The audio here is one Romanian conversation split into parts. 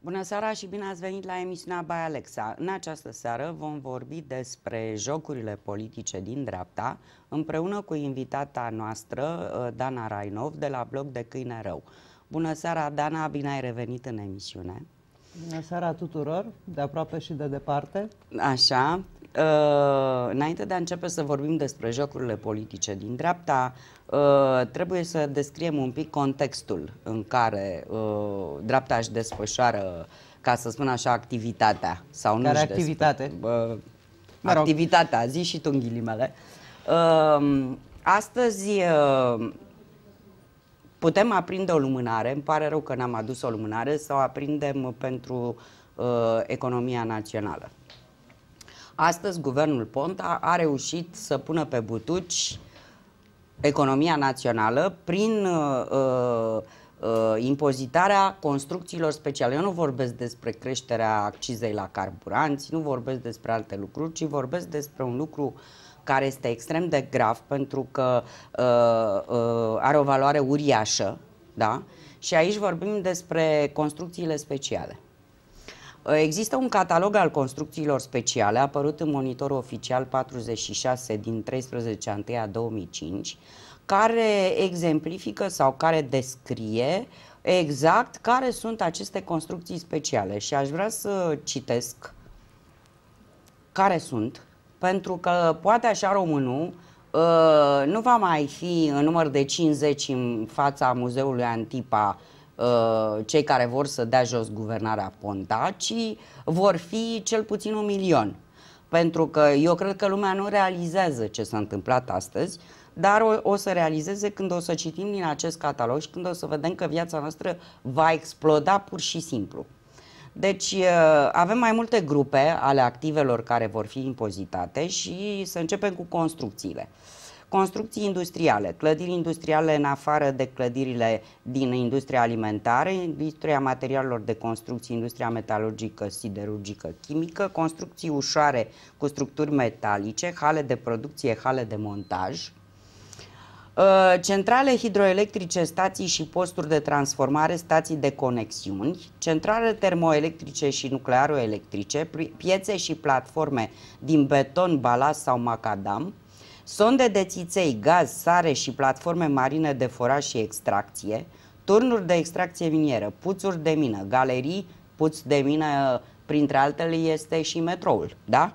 Bună seara și bine ați venit la emisiunea By Alexa. În această seară vom vorbi despre jocurile politice din dreapta împreună cu invitata noastră, uh, Dana Rainov, de la blog de Câine Rău. Bună seara, Dana, bine ai revenit în emisiune. Bună seara tuturor, de aproape și de departe. Așa. Uh, înainte de a începe să vorbim despre jocurile politice din dreapta, uh, trebuie să descriem un pic contextul în care uh, dreapta își desfășoară, ca să spun așa, activitatea. Sau care nu activitate? Desfă, mă rog. Activitatea, zi și tu în ghilimele. Uh, astăzi uh, Putem aprinde o lumânare, îmi pare rău că n-am adus o lumânare, sau aprindem pentru uh, economia națională. Astăzi, guvernul Ponta a reușit să pună pe butuci economia națională prin uh, uh, uh, impozitarea construcțiilor speciale. Eu nu vorbesc despre creșterea accizei la carburanți, nu vorbesc despre alte lucruri, ci vorbesc despre un lucru uh, care este extrem de grav pentru că uh, uh, are o valoare uriașă, da? Și aici vorbim despre construcțiile speciale. Uh, există un catalog al construcțiilor speciale apărut în monitorul oficial 46 din 13 a 2005, care exemplifică sau care descrie exact care sunt aceste construcții speciale. Și aș vrea să citesc care sunt pentru că poate așa românul uh, nu va mai fi în număr de 50 în fața muzeului Antipa uh, cei care vor să dea jos guvernarea Ponta, ci vor fi cel puțin un milion. Pentru că eu cred că lumea nu realizează ce s-a întâmplat astăzi, dar o, o să realizeze când o să citim din acest catalog și când o să vedem că viața noastră va exploda pur și simplu. Deci uh, avem mai multe grupe ale activelor care vor fi impozitate și să începem cu construcțiile. Construcții industriale, clădiri industriale în afară de clădirile din industria alimentară, industria materialelor de construcții, industria metalurgică, siderurgică, chimică, construcții ușoare cu structuri metalice, hale de producție, hale de montaj, Uh, centrale hidroelectrice, stații și posturi de transformare, stații de conexiuni, centrale termoelectrice și nuclearoelectrice, piețe și platforme din beton, balast sau macadam, sonde de țiței, gaz, sare și platforme marine de foraj și extracție, turnuri de extracție minieră, puțuri de mină, galerii, puți de mină, printre altele este și metroul, da?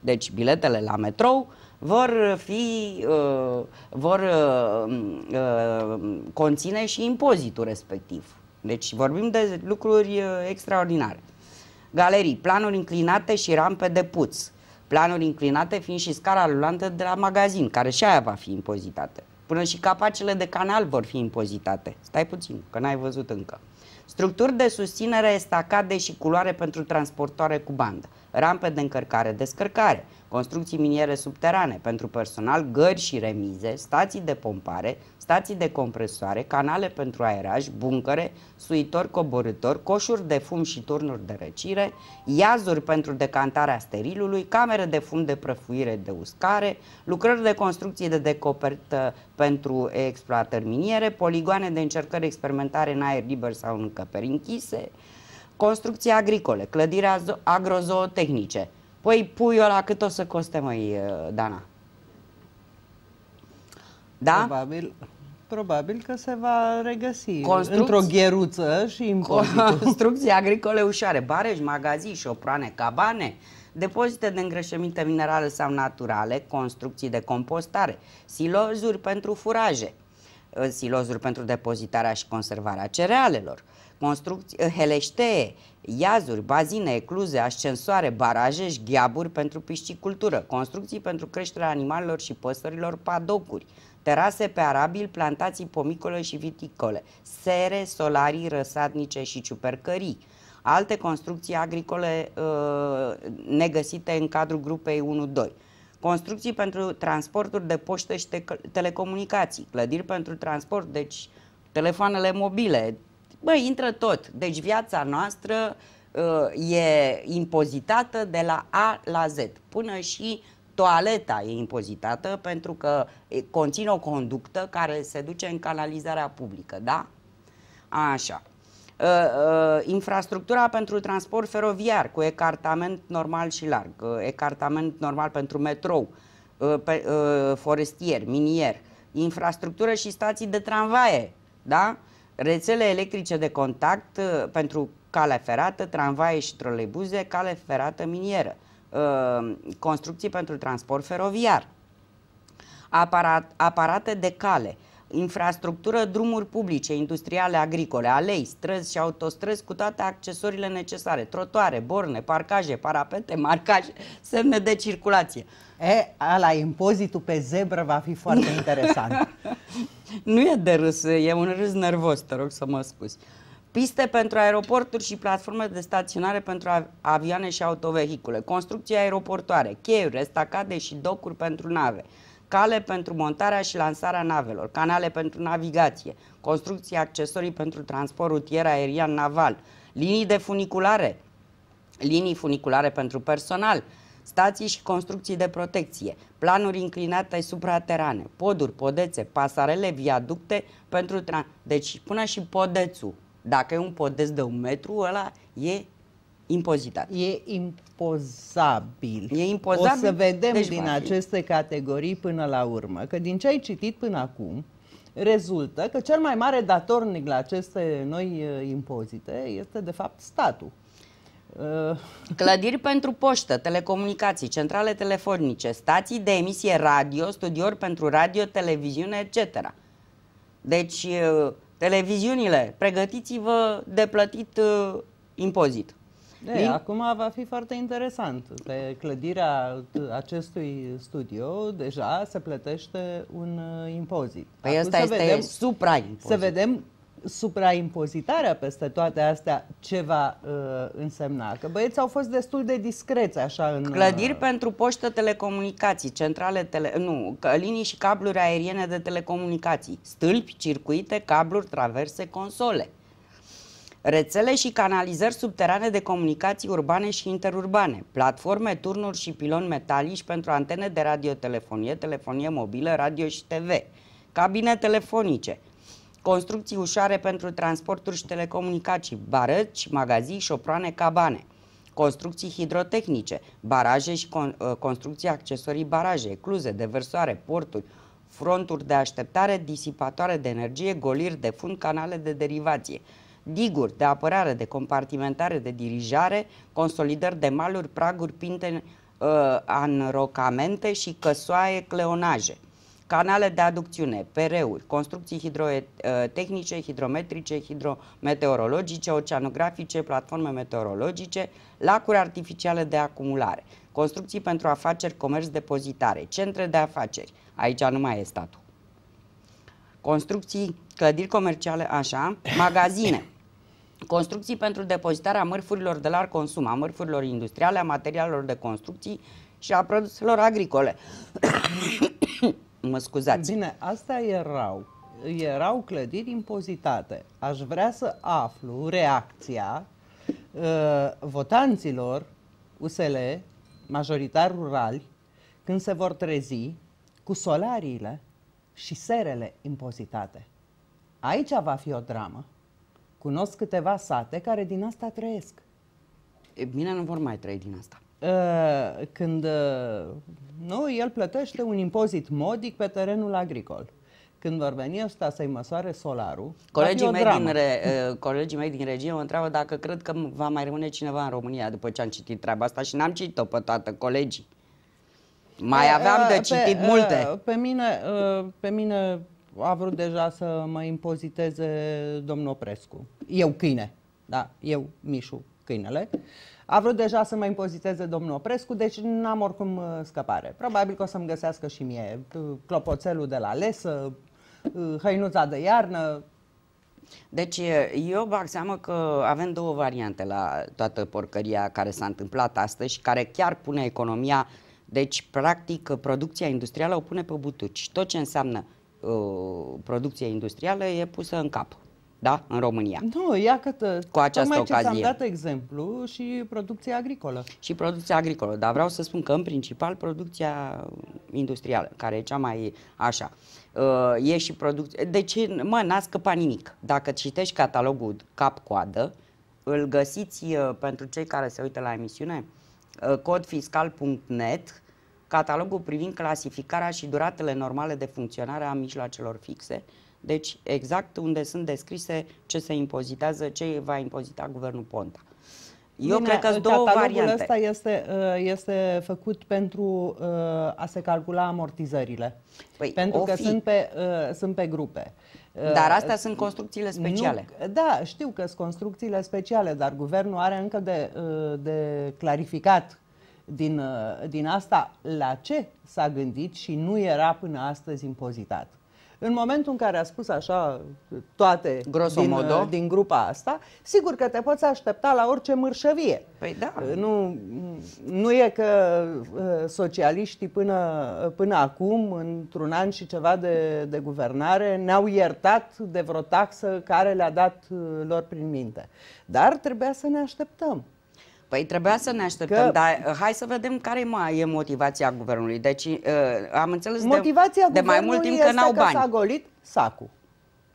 Deci biletele la metrou, uh, vor fi, uh, vor uh, uh, conține și impozitul respectiv. Deci vorbim de lucruri extraordinare. Galerii, planuri inclinate și rampe de puț. Planuri inclinate fiind și scara rulantă de la magazin, care și aia va fi impozitată. Până și capacele de canal vor fi impozitate. Stai puțin, că n-ai văzut încă. Structuri de susținere, estacade și culoare pentru transportoare cu bandă rampe de încărcare-descărcare, construcții miniere subterane pentru personal, gări și remize, stații de pompare, stații de compresoare, canale pentru aeraj, buncăre, suitori coborători, coșuri de fum și turnuri de răcire, iazuri pentru decantarea sterilului, camere de fum de prăfuire de uscare, lucrări de construcție de decopertă pentru exploatări miniere, poligoane de încercări experimentare în aer liber sau în încăperi închise, construcții agricole, clădiri agrozootehnice. Păi puiul la cât o să coste, măi, uh, Dana? Da? Probabil, probabil că se va regăsi Construcți... într-o gheruță și în Construcții agricole ușoare, barești, magazii, șoprane, cabane, depozite de îngrășăminte minerale sau naturale, construcții de compostare, silozuri pentru furaje, uh, silozuri pentru depozitarea și conservarea cerealelor, construcții, ă, heleștee, iazuri, bazine, ecluze, ascensoare, baraje, gheaburi pentru piscicultură, construcții pentru creșterea animalelor și păsărilor, padocuri, terase pe arabil, plantații pomicole și viticole, sere, solarii, răsadnice și ciupercării, alte construcții agricole uh, negăsite în cadrul grupei 1-2 construcții pentru transporturi de poștă și te telecomunicații, clădiri pentru transport, deci telefoanele mobile, Bă, intră tot. Deci viața noastră uh, e impozitată de la A la Z. Până și toaleta e impozitată pentru că conține o conductă care se duce în canalizarea publică, da? Așa. Uh, uh, infrastructura pentru transport feroviar cu ecartament normal și larg, uh, ecartament normal pentru metrou, uh, pe, uh, forestier, minier, infrastructură și stații de tramvaie, da? rețele electrice de contact uh, pentru cale ferată, tramvaie și troleibuze, cale ferată minieră, uh, construcții pentru transport feroviar, aparat, aparate de cale, infrastructură, drumuri publice, industriale, agricole, alei, străzi și autostrăzi cu toate accesoriile necesare, trotoare, borne, parcaje, parapete, marcaje, semne de circulație. E, ala, impozitul pe zebră va fi foarte interesant. Nu e de râs, e un râs nervos, te rog să mă scuzi. Piste pentru aeroporturi și platforme de staționare pentru avioane și autovehicule, construcții aeroportoare, cheiuri, restacade și docuri pentru nave, cale pentru montarea și lansarea navelor, canale pentru navigație, construcții accesorii pentru transport rutier, aerian, naval, linii de funiculare, linii funiculare pentru personal, stații și construcții de protecție, planuri inclinate supraterane, poduri, podețe, pasarele, viaducte pentru tran. Deci până și podețul. Dacă e un podeț de un metru, ăla e impozitat. E impozabil. E impozabil. O să vedem deci din aceste categorii până la urmă, că din ce ai citit până acum, rezultă că cel mai mare datornic la aceste noi uh, impozite este de fapt statul. Uh. Clădiri pentru poștă, telecomunicații, centrale telefonice, stații de emisie radio, studiori pentru radio, televiziune, etc. Deci, uh, televiziunile, pregătiți-vă de plătit uh, impozit. De, Din... Acum va fi foarte interesant. Pe clădirea acestui studio deja se plătește un impozit. Păi acum să este vedem, supra-impozit. Să vedem supraimpozitarea peste toate astea ce va uh, însemna? Că băieți au fost destul de discreți așa în... Uh, Clădiri uh... pentru poștă telecomunicații, centrale, tele... nu, linii și cabluri aeriene de telecomunicații, stâlpi, circuite, cabluri, traverse, console, rețele și canalizări subterane de comunicații urbane și interurbane, platforme, turnuri și piloni metalici pentru antene de radiotelefonie, telefonie mobilă, radio și TV, cabine telefonice, construcții ușoare pentru transporturi și telecomunicații, barăci, magazii, șoproane, cabane, construcții hidrotehnice, baraje și con, uh, construcții accesorii baraje, cluze, deversoare, porturi, fronturi de așteptare, disipatoare de energie, goliri de fund, canale de derivație, diguri de apărare, de compartimentare, de dirijare, consolidări de maluri, praguri, pinte, uh, anrocamente și căsoaie, cleonaje canale de aducțiune, PR-uri, construcții hidrotehnice, eh, hidrometrice, hidrometeorologice, oceanografice, platforme meteorologice, lacuri artificiale de acumulare, construcții pentru afaceri, comerț, depozitare, centre de afaceri, aici nu mai e statul, construcții, clădiri comerciale, așa, magazine, construcții pentru depozitarea mărfurilor de larg consum, a mărfurilor industriale, a materialelor de construcții și a produselor agricole. Mă scuzați. Bine, astea erau erau clădiri impozitate. Aș vrea să aflu reacția uh, votanților USL, majoritar rurali, când se vor trezi cu solariile și serele impozitate. Aici va fi o dramă. Cunosc câteva sate care din asta trăiesc. E, bine, nu vor mai trăi din asta. Eh, când eh, nu, el plătește un impozit modic pe terenul agricol când vor veni ăsta să-i măsoare solarul. Colegii mei, din re, eh, colegii mei din regie mă întreabă dacă cred că va mai rămâne cineva în România după ce am citit treaba asta și n-am citit-o pe toată colegii. Mai aveam de citit pe, multe. Pe mine, pe mine a vrut deja să mă impoziteze domnul Oprescu. Eu câine, da, eu Mișu câinele. Uh, a vrut deja să mă impoziteze domnul Oprescu, deci n-am oricum uh, scăpare. Probabil că o să-mi găsească și mie uh, clopoțelul de la lesă, uh, hăinuța de iarnă, deci eu vă seama că avem două variante la toată porcăria care s-a întâmplat astăzi și care chiar pune economia, deci practic producția industrială o pune pe butuci. Tot ce înseamnă uh, producția industrială e pusă în cap da? în România. Nu, iată, cu această ocazie. ce am dat exemplu și producția agricolă. Și producția agricolă, dar vreau să spun că în principal producția industrială, care e cea mai așa. Uh, e și produc. Deci, mă, n-a scăpat nimic. Dacă citești catalogul cap-coadă, îl găsiți uh, pentru cei care se uită la emisiune, uh, codfiscal.net, catalogul privind clasificarea și duratele normale de funcționare a mijloacelor fixe, uh, deci exact unde sunt descrise ce se impozitează, ce va impozita guvernul Ponta. Eu Bine, cred că sunt două variante. ăsta este, uh, este făcut pentru uh, a se calcula amortizările. Păi, pentru că sunt pe, uh, sunt pe grupe. Dar astea sunt construcțiile speciale. Nu, da, știu că sunt construcțiile speciale, dar guvernul are încă de, de clarificat din, din asta la ce s-a gândit și nu era până astăzi impozitat. În momentul în care a spus așa toate din, din grupa asta, sigur că te poți aștepta la orice mârșăvie. Păi da. Uh, nu, nu e că uh, socialiștii până, uh, până acum, într-un an și ceva de, de guvernare, ne-au iertat de vreo taxă care le-a dat lor prin minte. Dar trebuia să ne așteptăm. Păi trebuia să ne așteptăm, că... dar uh, hai să vedem care mai e motivația guvernului. Deci uh, am înțeles motivația de, de mai mult timp că n-au bani. s-a golit sacul.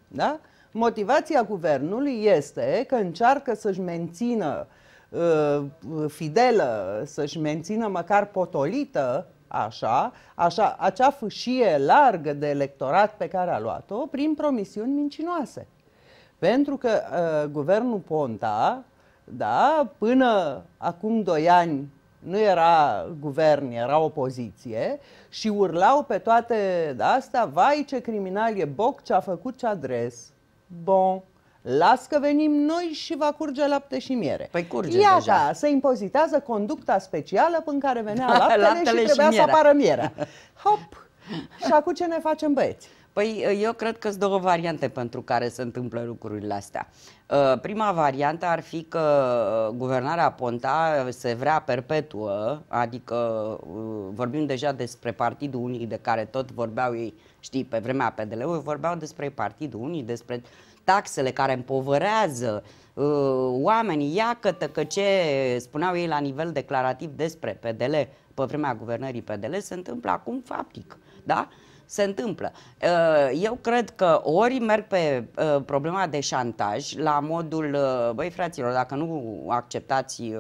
Da? Motivația guvernului este că încearcă să-și mențină uh, fidelă, să-și mențină măcar potolită așa, așa, acea fâșie largă de electorat pe care a luat-o prin promisiuni mincinoase. Pentru că uh, guvernul Ponta, da, până acum doi ani nu era guvern, era opoziție și urlau pe toate de da, astea, vai ce criminal e Boc, ce a făcut ce adres. Bon, las că venim noi și va curge lapte și miere. Păi curge Ia deja. se impozitează conducta specială până care venea laptele, laptele și trebuia și să apară mierea. Hop! Și acum ce ne facem băieți? Păi ă, eu cred că sunt două variante pentru care se întâmplă lucrurile astea. Ă, prima variantă ar fi că ă, guvernarea Ponta se vrea perpetuă, adică vorbim deja despre partidul unic de care tot vorbeau ei, știi, pe vremea PDL-ului, vorbeau despre partidul unic, despre taxele care împovărează oamenii, iacătă că ce spuneau ei la nivel declarativ despre PDL pe vremea guvernării PDL se întâmplă acum faptic. Da? se întâmplă. Uh, eu cred că ori merg pe uh, problema de șantaj, la modul, uh, băi fraților, dacă nu acceptați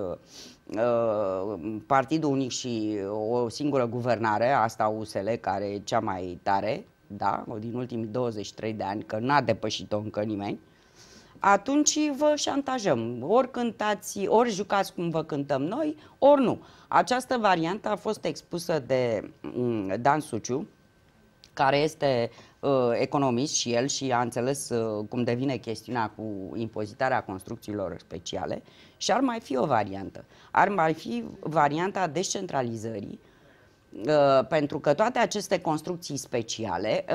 partidul unic și o singură guvernare, asta USL, care e cea mai tare, da, din ultimii 23 de ani, că n-a depășit-o încă nimeni, atunci vă șantajăm. Ori cântați, ori jucați cum vă cântăm noi, ori nu. Această variantă a fost expusă de mm, Dan Suciu, care este ă, economist și el și a înțeles ă, cum devine chestiunea cu impozitarea construcțiilor speciale și ar mai fi o variantă. Ar mai fi varianta descentralizării, ă, pentru că toate aceste construcții speciale,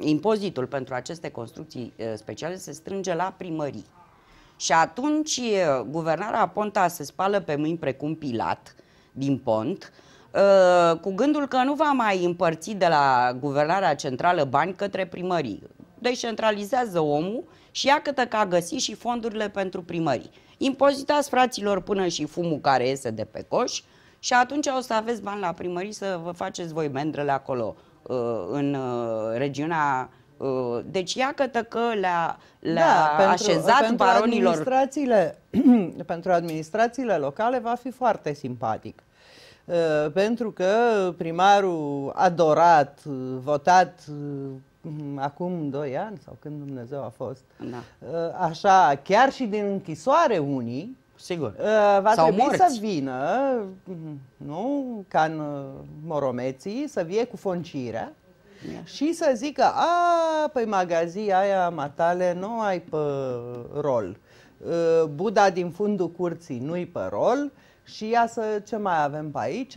impozitul pentru aceste construcții speciale se strânge la primării. Și atunci guvernarea Ponta se spală pe mâini precum Pilat din Pont, uh, Uh, cu gândul că nu va mai împărți de la guvernarea centrală bani către primării. Decentralizează omul și ia câtă că a găsit și fondurile pentru primării. Impozitați fraților până și fumul care iese de pe coș și atunci o să aveți bani la primării să vă faceți voi mendrele acolo uh, în uh, regiunea deci iată că le-a, le da, așezat pentru baronilor. Administrațiile, pentru administrațiile locale va fi foarte simpatic Eh, pentru că primarul adorat, votat mm, acum 2 ani sau când Dumnezeu a fost, da. Eh, așa, chiar și din închisoare unii, Sigur. Eh, va Sau trebui morți. să vină, mm, nu, ca în moromeții, să vie cu foncirea Ia. și să zică, a, păi magazia aia matale nu ai pe rol. Buda din fundul curții nu-i pe rol, și ia să, ce mai avem pe aici?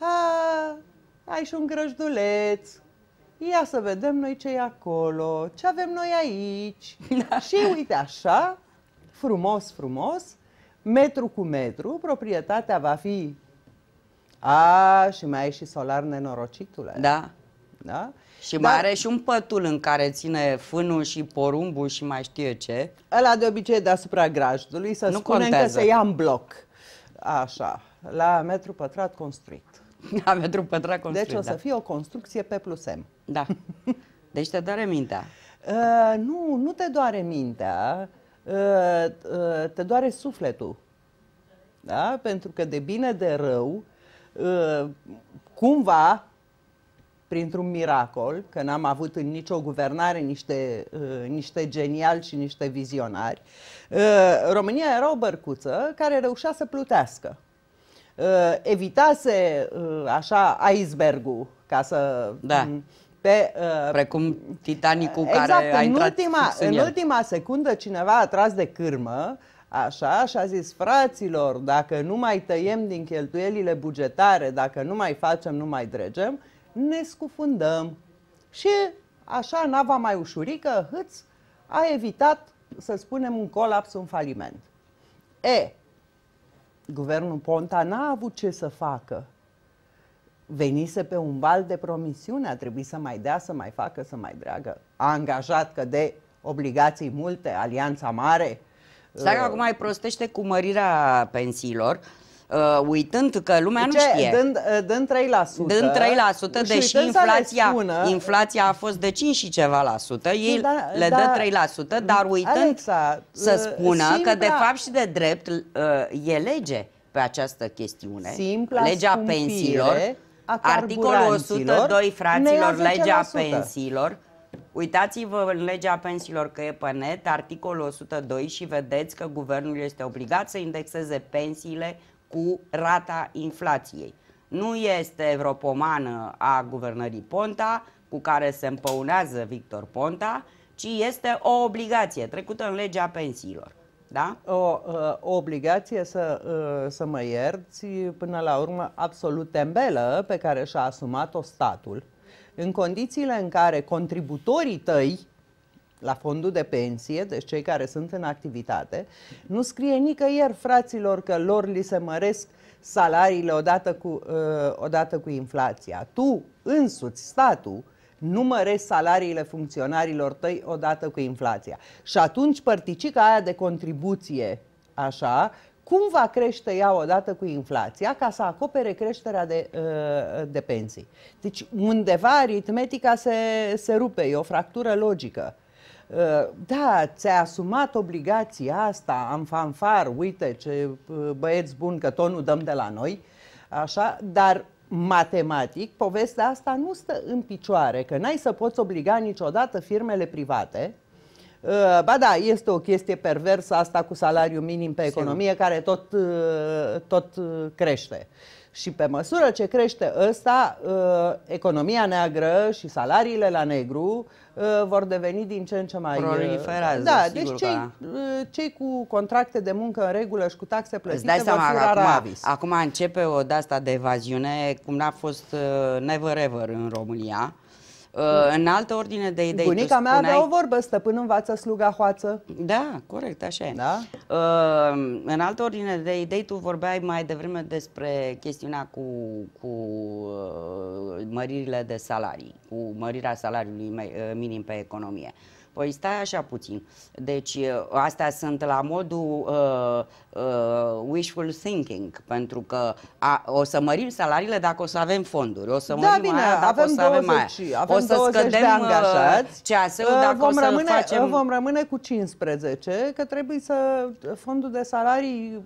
Ha, ai și un grăjduleț. Ia să vedem noi ce e acolo, ce avem noi aici. Da. Și uite așa, frumos, frumos, metru cu metru, proprietatea va fi... A, și mai ai și solar nenorocitule. Da. Da? Și mai da. are și un pătul în care ține fânul și porumbul și mai știe ce. Ăla de obicei deasupra grajdului, să nu spunem contează. că se ia în bloc. Așa, la metru pătrat construit. La metru pătrat construit, Deci o să da. fie o construcție pe plus M. Da. Deci te doare mintea. Uh, nu, nu te doare mintea, uh, uh, te doare sufletul. Da? Pentru că de bine de rău, uh, cumva printr-un miracol, că n-am avut în nicio guvernare niște, uh, niște geniali și niște vizionari, uh, România era o bărcuță care reușea să plutească. Uh, evitase uh, așa icebergul ca să... Da. Pe, uh, Precum Titanicul exact, care a în ultima, în, în ultima secundă cineva a tras de cârmă Așa, și a zis, fraților, dacă nu mai tăiem din cheltuielile bugetare, dacă nu mai facem, nu mai dregem, ne scufundăm. Și așa nava mai ușurică, hâț, a evitat, să spunem, un colaps, un faliment. E, guvernul Ponta n-a avut ce să facă. Venise pe un val de promisiune, a trebuit să mai dea, să mai facă, să mai dragă. A angajat că de obligații multe, alianța mare. Stai că uh, acum mai prostește cu mărirea pensiilor, uh, uitând că lumea nu știe. Dând, uh, dând 3%. Dând 3%, și deși inflația, spună... inflația a fost de 5 și ceva la sută, da, ei da, le da, dă 3%, dar uitând Alexa, să uh, spună simpla... că de fapt și de drept uh, e lege pe această chestiune. Simpla legea pensiilor, articolul 102, fraților, legea pensiilor. Uitați-vă în legea pensiilor că e pe net, articolul 102 și vedeți că guvernul este obligat să indexeze pensiile cu rata inflației. Nu este europomană a guvernării Ponta, cu care se împăunează Victor Ponta, ci este o obligație trecută în legea pensiilor. Da? O, uh, o obligație să, uh, să mă ierți, până la urmă, absolut tembelă pe care și-a asumat-o statul, în condițiile în care contributorii tăi la fondul de pensie, deci cei care sunt în activitate, nu scrie nicăieri fraților că lor li se măresc salariile odată cu, uh, odată cu inflația. Tu însuți, statul, nu măresc salariile funcționarilor tăi odată cu inflația. Și atunci părticica aia de contribuție, așa, cum va crește ea odată cu inflația ca să acopere creșterea de, uh, de pensii. Deci undeva aritmetica se, se rupe, e o fractură logică. Uh, da, ți-ai asumat obligația asta, am fanfar, uite ce uh, băieți bun că tot nu dăm de la noi, așa, dar matematic povestea asta nu stă în picioare, că n-ai să poți obliga niciodată firmele private, uh, Ba da, este o chestie perversă asta cu salariul minim pe economie, care tot, tot crește. Și pe măsură ce crește ăsta, uh, economia neagră și salariile la negru uh, vor deveni din ce în ce mai... Uh, Proliferează, Da, deci, deci cei, că... cei cu contracte de muncă în regulă și cu taxe plătite dai seama vor acum, avis. acum începe o de asta de evaziune, cum n-a fost never ever în România în altă ordine de idei. Bunica mea spuneai... avea o vorbă, stăpân învață sluga hoață. Da, corect, așa e. Da? Ehm, în altă ordine de idei, tu vorbeai mai devreme despre chestiunea cu, cu ehm, măririle de salarii, cu mărirea salariului eh, minim pe economie. Uh, Păi stai așa puțin. Deci astea sunt la modul uh, uh, wishful thinking, pentru că a, o să mărim salariile dacă o să avem fonduri, o să da, mărim da, bine, aia, dacă avem o să 20, avem aia. Avem o să scădem de uh, angajați, ceasul uh, dacă vom o să rămâne, facem... Uh, vom rămâne cu 15, că trebuie să... Fondul de salarii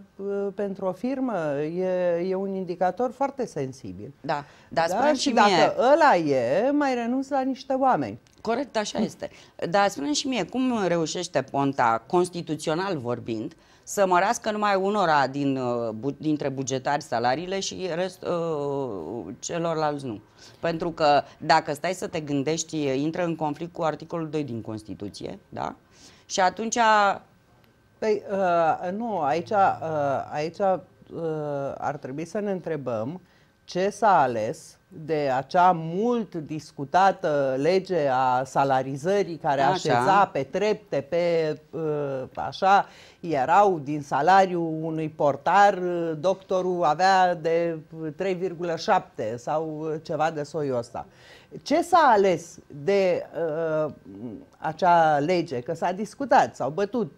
pentru o firmă e, e un indicator foarte sensibil. Da, dar da? și mie... dacă ăla e, mai renunț la niște oameni. Corect, așa este. Dar spune și mie, cum reușește Ponta, constituțional vorbind, să mărească numai unora din, uh, dintre bugetari salariile și rest, uh, celorlalți nu? Pentru că dacă stai să te gândești, intră în conflict cu articolul 2 din Constituție, da? Și atunci... Păi, uh, nu, aici, uh, aici uh, ar trebui să ne întrebăm ce s-a ales de acea mult discutată lege a salarizării care așa. așeza pe trepte, pe uh, așa, erau din salariul unui portar, uh, doctorul avea de 3,7 sau uh, ceva de soiul ăsta. Ce s-a ales de uh, acea lege? Că s-a discutat, s-au bătut.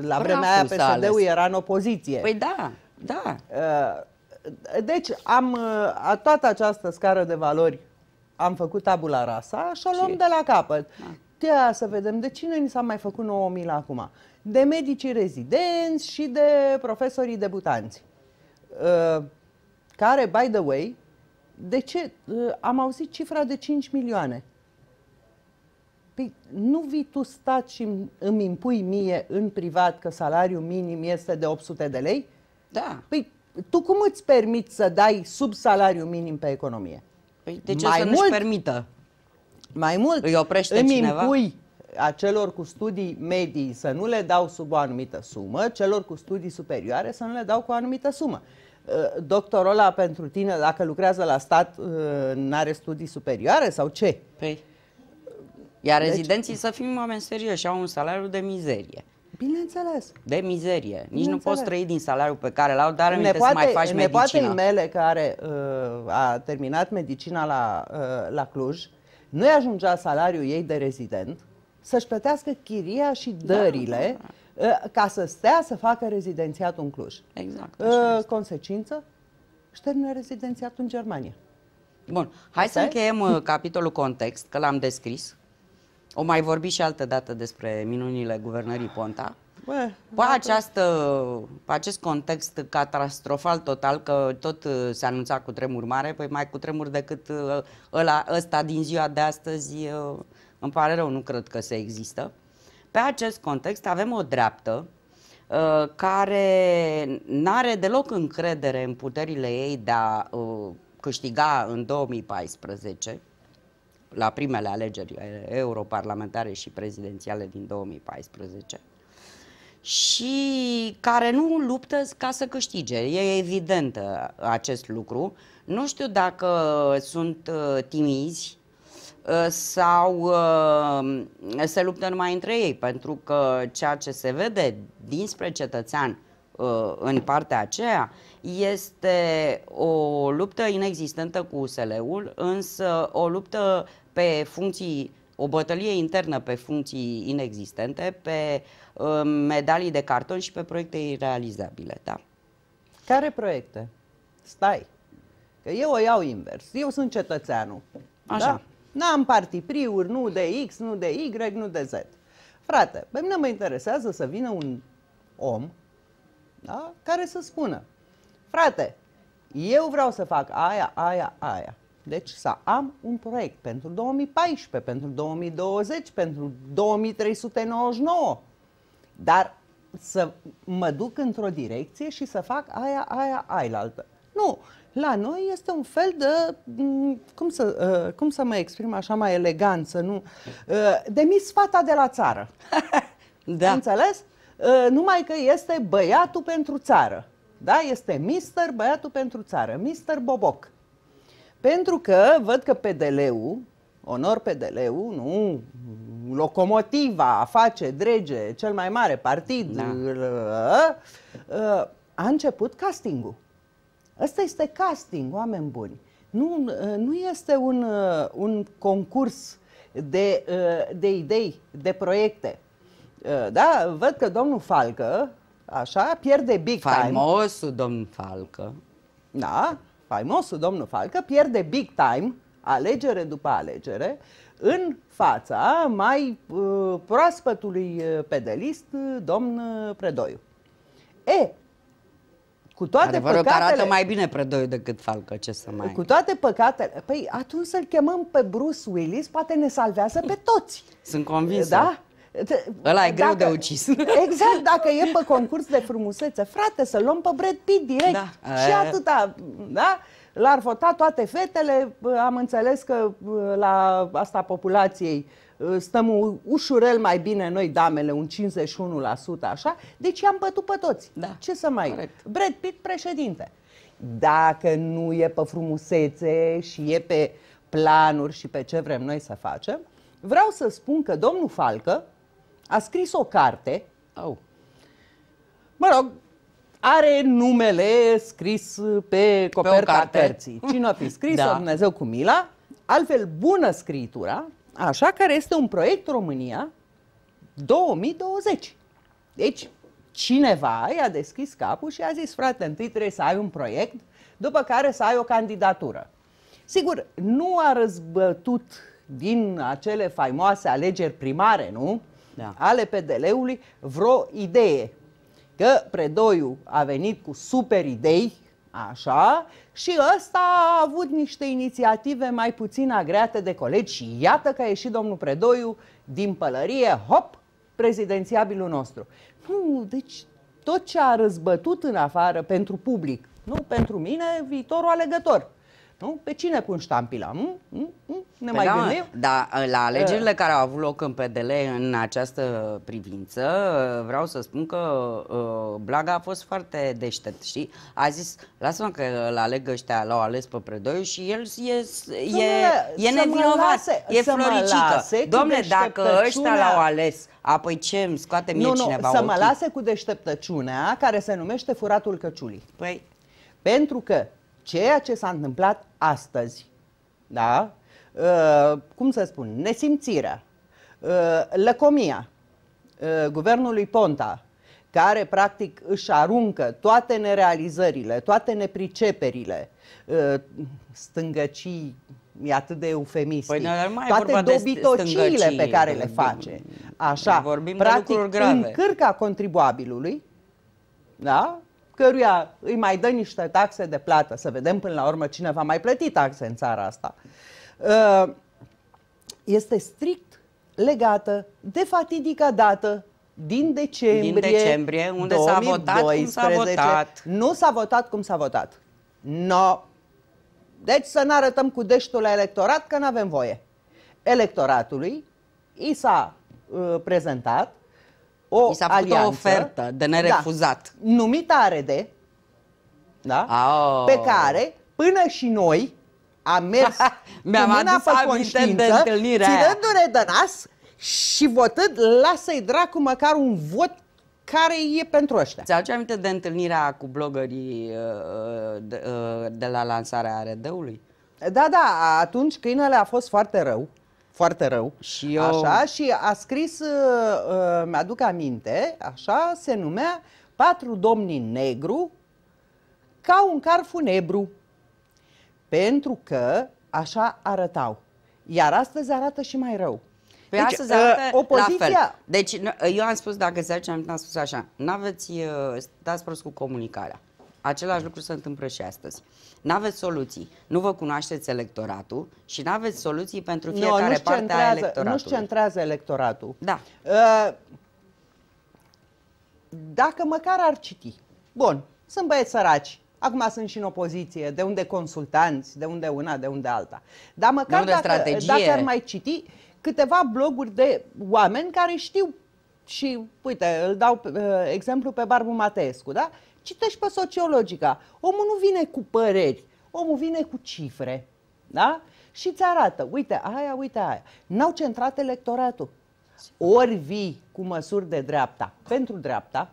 La Praful vremea aia PSD-ul era în opoziție. Păi da, da. Uh, deci, am a, toată această scară de valori am făcut tabula rasa și o luăm de la capăt. Da. Ia să vedem de cine ni s-a mai făcut 9000 acum. De medicii rezidenți și de profesorii debutanți. Ă, care, by the way, de ce ă, am auzit cifra de 5 milioane? Păi nu vii tu stat și îmi impui mie în privat că salariul minim este de 800 de lei? Da. Păi tu cum îți permiți să dai sub salariu minim pe economie? Păi de ce mai să mult, nu-și permită? Mai mult, îi oprește îmi cineva? impui acelor cu studii medii să nu le dau sub o anumită sumă, celor cu studii superioare să nu le dau cu o anumită sumă. Uh, doctorul ăla pentru tine, dacă lucrează la stat, uh, nu are studii superioare sau ce? Păi, iar deci... rezidenții, să fim oameni serioși, au un salariu de mizerie. Bineînțeles. De mizerie. Nici Bineînțeles. nu poți trăi din salariul pe care l-au, dar nu poate, să mai faci ne medicina. Poate mele care uh, a terminat medicina la, uh, la Cluj, nu-i ajungea salariul ei de rezident să-și plătească chiria și da, dările da, da, da. Uh, ca să stea să facă rezidențiatul în Cluj. Exact. Uh, consecință? Își termină rezidențiatul în Germania. Bun, hai Asta să încheiem uh, capitolul context, că l-am descris o mai vorbi și altă dată despre minunile guvernării Ponta. Bă, pe, această, pe acest context catastrofal total, că tot uh, se anunța cu tremur mare, păi mai cu tremur decât uh, ăla, ăsta din ziua de astăzi, uh, îmi pare rău, nu cred că se există. Pe acest context avem o dreaptă care n-are deloc încredere în puterile ei de a câștiga în 2014 la primele alegeri eh, europarlamentare și prezidențiale din 2014 și care nu luptă ca să câștige. E evident uh, acest lucru. Nu știu dacă sunt uh, timizi uh, sau se luptă numai între ei, pentru că ceea ce se vede dinspre cetățean în partea aceea este o luptă inexistentă cu USL-ul, însă o luptă pe funcții, o bătălie internă pe funcții inexistente, pe uh, medalii de carton și pe proiecte irealizabile. Da. Care proiecte? Stai. Că eu o iau invers. Eu sunt cetățeanul. Da? Așa. Da? N-am partipriuri, nu de X, nu de Y, nu de Z. Frate, pe mine mă interesează să vină un om da? care să spună, frate, eu vreau să fac aia, aia, aia. Deci să am un proiect pentru 2014, pentru 2020, pentru 2399. Dar să mă duc într-o direcție și să fac aia, aia, aia altă. Nu, la noi este un fel de, mm, cum să, uh, cum să mă exprim așa mai elegant, să nu, uh, de mis fata de la țară. da. Înțeles? Uh, numai că este băiatul pentru țară. Da? Este mister băiatul pentru țară, mister boboc. Pentru că văd că PDL-ul, onor PDL-ul, nu, locomotiva, face, drege, cel mai mare partid, da. Ă, a început castingul. Asta este casting, oameni buni. Nu, ă, nu este un, ă, un concurs de, de idei, de proiecte. Da, văd că domnul Falcă, așa, pierde big Faimosul time. Faimosul domn Falcă. Da, faimosul domnul Falcă pierde big time, alegere după alegere, în fața mai uh, proaspătului uh, pedelist, uh, domn uh, Predoiu. E, cu toate Adevărul păcatele... că arată mai bine Predoiu decât Falcă, ce să mai... Cu toate păcatele... Păi atunci să-l chemăm pe Bruce Willis, poate ne salvează pe toți. Sunt convinsă. Da? Ăla e greu de ucis. Exact, dacă e pe concurs de frumusețe, frate, să luăm pe Brad Pitt direct da. și atâta, da? L-ar vota toate fetele, am înțeles că uh, la asta populației uh, stăm ușurel mai bine noi damele, un 51% așa, deci i-am bătut pe toți. Da. Ce să mai... Corect. Brad Pitt președinte. Dacă nu e pe frumusețe și e pe planuri și pe ce vrem noi să facem, vreau să spun că domnul Falcă, a scris o carte, Oh. mă rog, are numele scris pe coperta pe cărții. Cine a fi scris, da. Dumnezeu cu mila, altfel bună scritura, așa, care este un proiect România 2020. Deci, cineva i-a deschis capul și a zis, frate, întâi trebuie să ai un proiect, după care să ai o candidatură. Sigur, nu a răzbătut din acele faimoase alegeri primare, nu? da. ale PDL-ului vreo idee. Că Predoiu a venit cu super idei, așa, și ăsta a avut niște inițiative mai puțin agreate de colegi și iată că a ieșit domnul Predoiu din pălărie, hop, prezidențiabilul nostru. Nu, deci tot ce a răzbătut în afară pentru public, nu pentru mine, viitorul alegător nu? Pe cine pun ștampila? Nu? Nu? Nu? Ne păi mai da, gândim? Da, la alegerile uh. care au avut loc în PDL în această privință, vreau să spun că uh, Blaga a fost foarte deștept și a zis, lasă-mă că îl aleg ăștia, l-au ales pe Predoiu și el e, e, e, nevinovat, e floricică. Domne, dacă ăștia l-au ales, apoi ce îmi scoate mie nu, nu, cineva Să mă ochii? lase cu deșteptăciunea care se numește furatul căciulii. Păi, pentru că ceea ce s-a întâmplat astăzi, da? Uh, cum să spun, nesimțirea, uh, lăcomia uh, guvernului Ponta, care practic își aruncă toate nerealizările, toate nepriceperile, uh, stângăcii, e atât de eufemist, păi, toate dobitociile pe care le face. Așa, vorbim practic, de lucruri grave. în cârca contribuabilului, da? căruia îi mai dă niște taxe de plată, să vedem până la urmă cine va mai plăti taxe în țara asta, uh, este strict legată de fatidica dată din decembrie, din decembrie unde s-a votat cum s-a votat. Nu s-a votat cum s-a votat. No. Deci să ne arătăm cu deștul la electorat că nu avem voie. Electoratului i s-a uh, prezentat o Mi s-a făcut o ofertă de da. nerefuzat. Da, numită ARD, da? Oh. pe care până și noi am mers Mi-am adus pe conștiință, de întâlnirea ținându-ne de nas și votând, lasă-i dracu măcar un vot care e pentru ăștia. Ți-aduce aminte de întâlnirea cu blogării uh, de, uh, de la lansarea RD-ului? Da, da, atunci câinele a fost foarte rău foarte rău. Și eu... Așa, și a scris, uh, uh, mi-aduc aminte, așa se numea Patru domni negru ca un car funebru. Pentru că așa arătau. Iar astăzi arată și mai rău. Pe păi deci, astăzi arată uh, opoziția... la fel. Deci eu am spus, dacă 10 am spus așa, n-aveți, uh, stați prost cu comunicarea. Același lucru se întâmplă și astăzi. Nu aveți soluții. Nu vă cunoașteți electoratul și nu aveți soluții pentru fiecare no, nu parte a electoratului. Nu-și centrează electoratul. Da. Uh, dacă măcar ar citi. Bun, sunt băieți săraci. Acum sunt și în opoziție, de unde consultanți, de unde una, de unde alta. Dar măcar dacă, dacă ar mai citi câteva bloguri de oameni care știu și, uite, îl dau uh, exemplu pe Barbu Mateescu, da? Citești pe sociologica. Omul nu vine cu păreri, omul vine cu cifre, da? Și îți arată, uite, aia, uite, aia. N-au centrat electoratul. Ori vii cu măsuri de dreapta, pentru dreapta,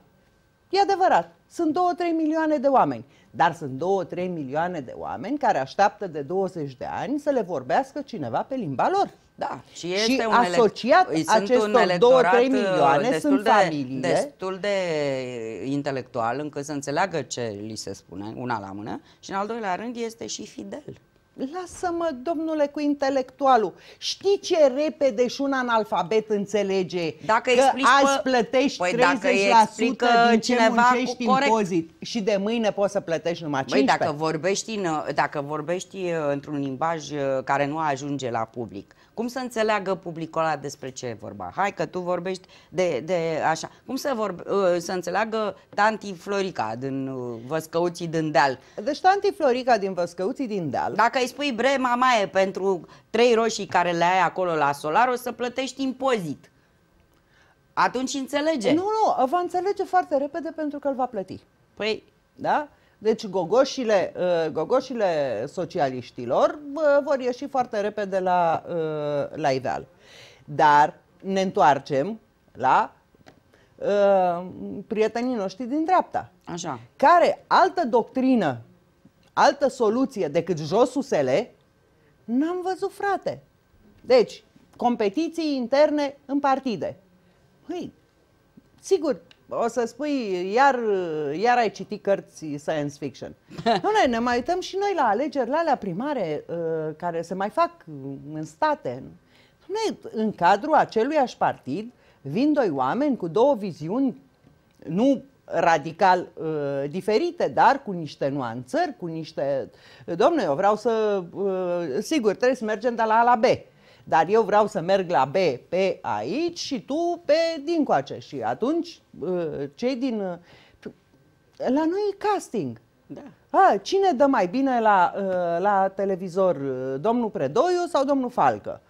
e adevărat, sunt 2-3 milioane de oameni, dar sunt 2-3 milioane de oameni care așteaptă de 20 de ani să le vorbească cineva pe limba lor. Da, și este și un asociat ele... acestor 2-3 milioane uh, sunt de, familii. Destul de intelectual încât să înțeleagă ce li se spune, una la mână, și în al doilea rând este și fidel. Lasă-mă, domnule, cu intelectualul. Știi ce repede și un analfabet înțelege dacă că explică, azi plătești păi 30% dacă explică din ce cineva muncești cu corect. impozit și de mâine poți să plătești numai 15%. Băi, dacă vorbești, în, dacă vorbești uh, într-un limbaj uh, care nu ajunge la public, cum să înțeleagă publicul ăla despre ce e vorba? Hai că tu vorbești de, de așa. Cum să, vorbe, uh, să înțeleagă tanti Florica din uh, Văscăuții din deal? Deci tanti Florica din Văscăuții din deal. Dacă îi spui bre mamaie pentru trei roșii care le ai acolo la solar, o să plătești impozit. Atunci înțelege. Nu, nu, va înțelege foarte repede pentru că îl va plăti. Păi, da? Deci gogoșile, uh, gogoșile socialiștilor uh, vor ieși foarte repede la, uh, la ideal. Dar ne întoarcem la prietenii noștri din dreapta. Așa. Care altă doctrină, altă soluție decât josusele, n-am văzut, frate. Deci, competiții interne în partide. Hăi, sigur, o să spui, iar, iar ai citit cărți science fiction. Noi ne mai uităm și noi la alegerile alea primare uh, care se mai fac în state. Nu, în cadrul aceluiași partid vin doi oameni cu două viziuni, nu radical uh, diferite, dar cu niște nuanțări, cu niște... Domnule, eu vreau să... Uh, sigur, trebuie să mergem de la A la B dar eu vreau să merg la B pe aici și tu pe dincoace. Și atunci ă, cei din... Ă, la noi e casting. Da. A, cine dă mai bine la, ă, la televizor, domnul Predoiu sau domnul Falcă?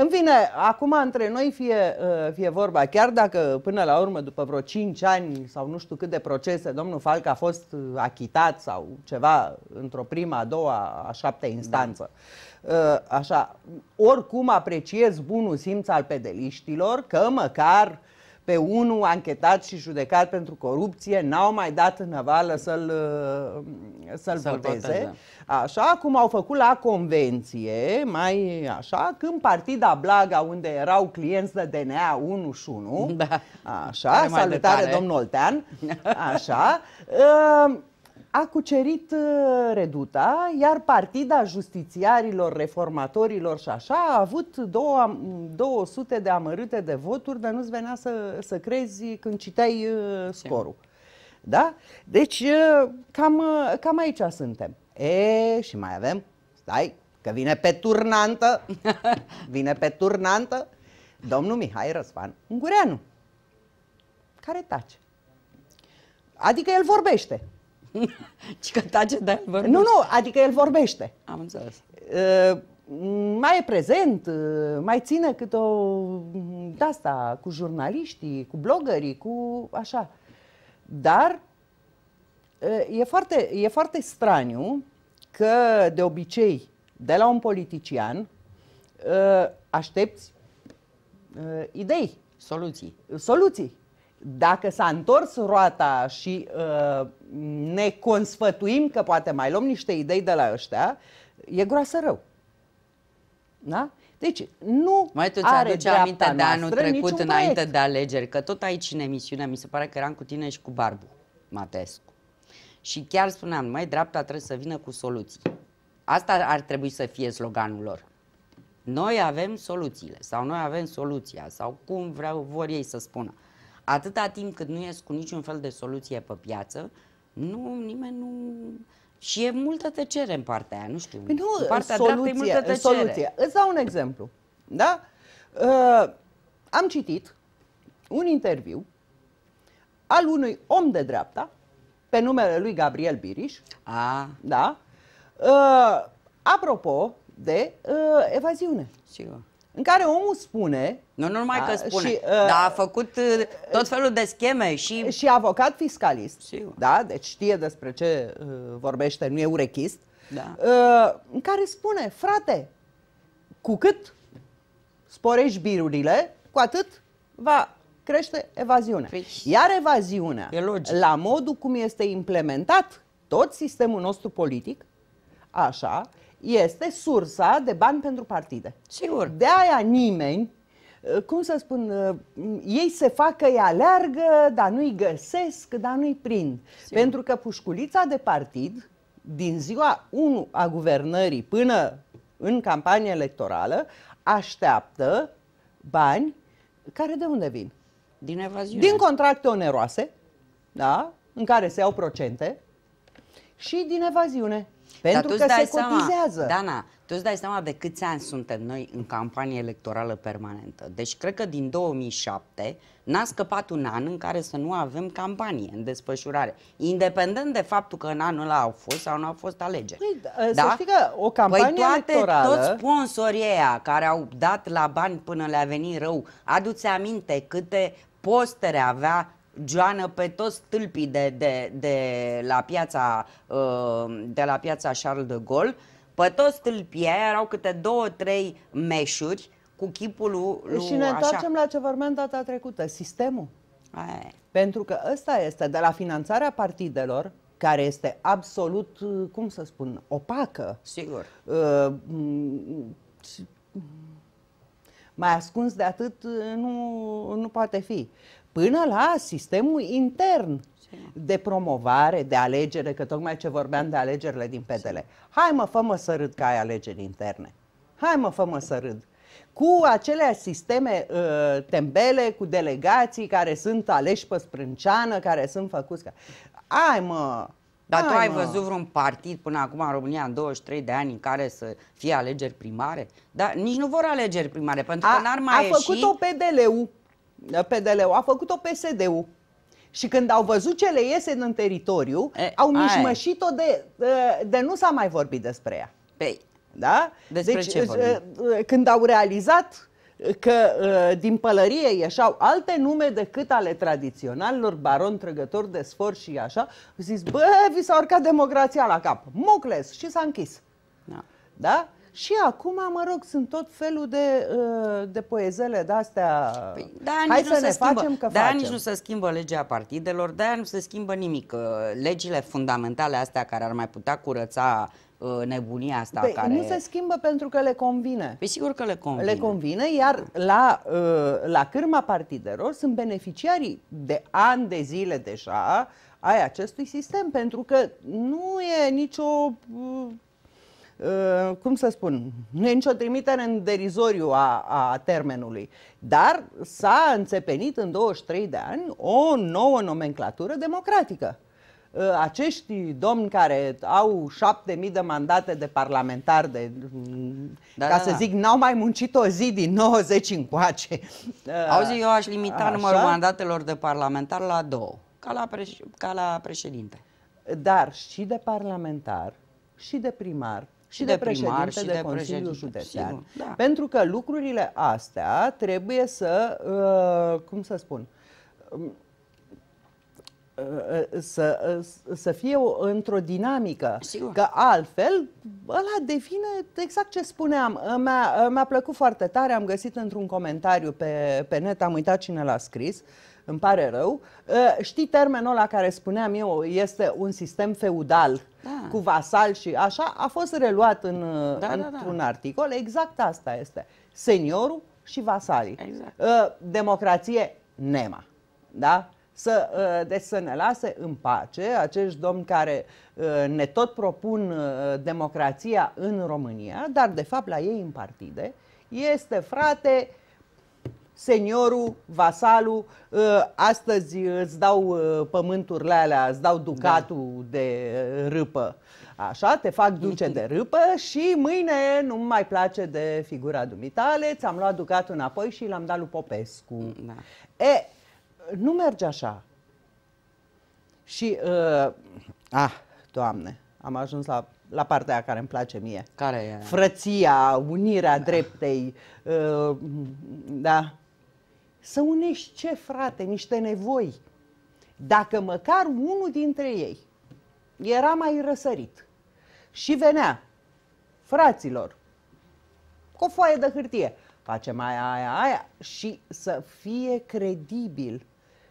În fine, acum între noi fie, uh, fie vorba, chiar dacă până la urmă, după vreo 5 ani sau nu știu cât de procese, domnul Falc a fost uh, achitat sau ceva într-o prima, a doua, a șaptea instanță. Da. Uh, așa, oricum apreciez bunul simț al pedeliștilor că măcar uh, pe unul anchetat și judecat pentru corupție, n-au mai dat avală să-l, să să voteze. Așa cum au făcut la convenție, mai așa, când partida Blaga, unde erau clienți de DNA 1 și 1, da. așa, salutare domnul Oltean, așa, a cucerit uh, Reduta, iar partida justițiarilor, reformatorilor și așa a avut 200 de amărâte de voturi, dar nu-ți venea să, să crezi când citeai uh, scorul. Da? Deci uh, cam, cam aici suntem. E, și mai avem, stai, că vine pe turnantă, vine pe turnantă domnul Mihai Răzvan Ungureanu, care tace. Adică el vorbește. Ci că tace, dar vorbește. Nu, nu, adică el vorbește. Am înțeles. Uh, mai e prezent, mai ține cât o de asta cu jurnaliștii, cu blogării, cu așa. Dar e foarte, e foarte straniu că de obicei de la un politician aștepți idei. Soluții. Soluții dacă s-a întors roata și uh, ne consfătuim că poate mai luăm niște idei de la ăștia, e groasă rău. Da? Deci nu mai tu are aduce aminte de anul trecut înainte de alegeri, că tot aici în emisiune mi se pare că eram cu tine și cu Barbu Matescu. Și chiar spuneam, mai dreapta trebuie să vină cu soluții. Asta ar trebui să fie sloganul lor. Noi avem soluțiile sau noi avem soluția sau cum vreau vor ei să spună atâta timp cât nu ies cu niciun fel de soluție pe piață, nu, nimeni nu... Și e multă tăcere în partea aia, nu știu. Păi nu, în partea soluție, dreaptă e multă tăcere. Soluție. Îți dau un exemplu. Da? Uh, am citit un interviu al unui om de dreapta, pe numele lui Gabriel Biriș. A. Da? Uh, apropo de uh, evaziune. Sigur în care omul spune... Nu, numai da, că spune, și, uh, dar a uh, făcut uh, uh, tot felul de scheme și... Și avocat fiscalist, Sigur. da? Deci știe despre ce uh, vorbește, nu e urechist, da. uh, în care spune, frate, cu cât sporești birurile, cu atât va crește evaziunea. Păi Iar evaziunea, la modul cum este implementat tot sistemul nostru politic, așa, este sursa de bani pentru partide. Sigur. De aia nimeni, uh, cum să spun, uh, ei se fac că îi aleargă, dar nu-i găsesc, dar nu-i prind. Sigur. Pentru că pușculița de partid, din ziua 1 a guvernării până în campanie electorală, așteaptă bani care de unde vin? Din evaziune. Din contracte oneroase, da? în care se iau procente, și din evaziune. Pentru că se cotizează. Seama, Dana, tu îți dai seama de câți ani suntem noi în campanie electorală permanentă. Deci cred că din 2007 n-a scăpat un an în care să nu avem campanie în desfășurare. Independent de faptul că în anul ăla au fost sau nu au fost alegeri. Păi, da? Să da? știi că o păi campanie păi toate, electorală... toți sponsorii aia care au dat la bani până le-a venit rău, aduți aminte câte postere avea Joană, pe toți tâlpii de, de, de, la, piața, uh, de la piața Charles de Gaulle. Pe toți tâlpii aia erau câte două, trei meșuri cu chipul lui... Și ne întoarcem la ce vorbeam data trecută, sistemul. Aia. Pentru că ăsta este de la finanțarea partidelor, care este absolut, uh, cum să spun, opacă. Sigur. Uh, mai ascuns de atât uh, nu, nu poate fi până la sistemul intern de promovare, de alegere, că tocmai ce vorbeam de alegerile din PDL. Hai mă, fă mă să râd că ai alegeri interne. Hai mă, fă mă să râd. Cu acele sisteme uh, tembele, cu delegații care sunt aleși pe sprânceană, care sunt făcuți ca... Ai mă, dar Hai, tu ai mă. văzut vreun partid până acum în România în 23 de ani în care să fie alegeri primare? Dar nici nu vor alegeri primare, pentru a, că n-ar mai A făcut-o PDL-ul. PDL-ul, a făcut-o PSD-ul. Și când au văzut ce le iese în teritoriu, e, au mișmășit-o de, de nu s-a mai vorbit despre ea. Pe, păi, da? Despre deci, ce vorbim? când au realizat că din pălărie ieșau alte nume decât ale tradiționalilor, baron, trăgător de sfor și așa, au zis, bă, vi s-a urcat democrația la cap, mocles și s-a închis. Da? da? Și acum, mă rog, sunt tot felul de, uh, de poezele de-astea. Păi, de Hai să ne se facem că de facem. nici nu se schimbă legea partidelor, de nu se schimbă nimic. Uh, legile fundamentale astea care ar mai putea curăța uh, nebunia asta păi, care... nu se schimbă pentru că le convine. Păi sigur că le convine. Le convine, iar la, la cârma partidelor sunt beneficiarii de ani de zile deja ai acestui sistem, pentru că nu e nicio Eh, cum să spun, nu e nicio trimitere în derizoriu a, a termenului, dar s-a înțepenit în 23 de ani o nouă nomenclatură democratică eh, acești domni care au șapte mii de mandate de parlamentar, de, da, ca da, să da. zic, n-au mai muncit o zi din 90 încoace. Eh, Auzi, eu aș limita Așa? numărul mandatelor de parlamentar la două, ca la, preș- ca la președinte. Dar și de parlamentar, și de primar, și de, de primar, președinte și de, de Consiliul Județean. da. Pentru că lucrurile astea trebuie să, uh, cum să spun, um, uh, uh, să, uh, să fie într-o dinamică. Sigur. Că altfel, ăla devine exact ce spuneam. Mi-a, mi plăcut foarte tare, am găsit într-un comentariu pe, pe net, am uitat cine l-a scris, îmi pare rău. Știi termenul la care spuneam eu, este un sistem feudal da. cu vasal și așa, a fost reluat în, da, într-un uh, da, da. articol. Exact asta este. Seniorul și vasalii. Exact. Uh, democrație nema. Da? Să, uh, deci să ne lase în pace acești domni care ne tot propun democrația în România, dar de fapt la ei în partide, este frate seniorul, vasalul, ă, astăzi îți dau ă, pământurile alea, îți dau ducatul da. de ă, râpă. Așa, te fac duce de râpă și mâine nu-mi mai place de figura dumitale, ți-am luat ducatul înapoi și l-am dat lui Popescu. Mm, da. E, nu merge așa. Și, uh, ah, doamne, am ajuns la la partea aia care îmi place mie. Care e? Frăția, unirea da. dreptei, uh, da, să unești ce, frate, niște nevoi. Dacă măcar unul dintre ei era mai răsărit și venea, fraților, cu o foaie de hârtie, facem aia, aia, aia și să fie credibil.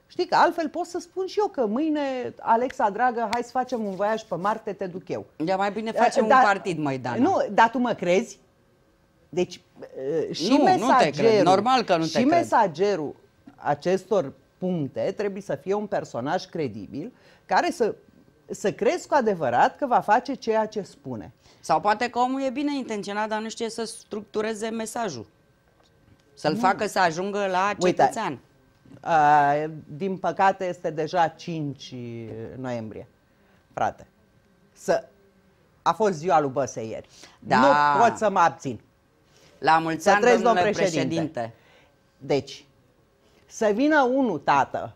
Știi că altfel pot să spun și eu că mâine, Alexa, dragă, hai să facem un voiaj pe Marte, te duc eu. De mai bine eh, facem da, un partid, Maidana. Nu, dar tu mă crezi? Deci uh, și nu, mesagerul, nu te Normal că nu te și cred. mesagerul acestor puncte trebuie să fie un personaj credibil care să să crezi cu adevărat că va face ceea ce spune. Sau poate că omul e bine intenționat, dar nu știe să structureze mesajul. Să-l facă să ajungă la cetățean. Uite, a, din păcate este deja 5 noiembrie, frate. Să... A fost ziua lui Băse ieri. Da. Nu pot să mă abțin. La mulți ani, trăiesc, domnule președinte. președinte. Deci, să vină unul tată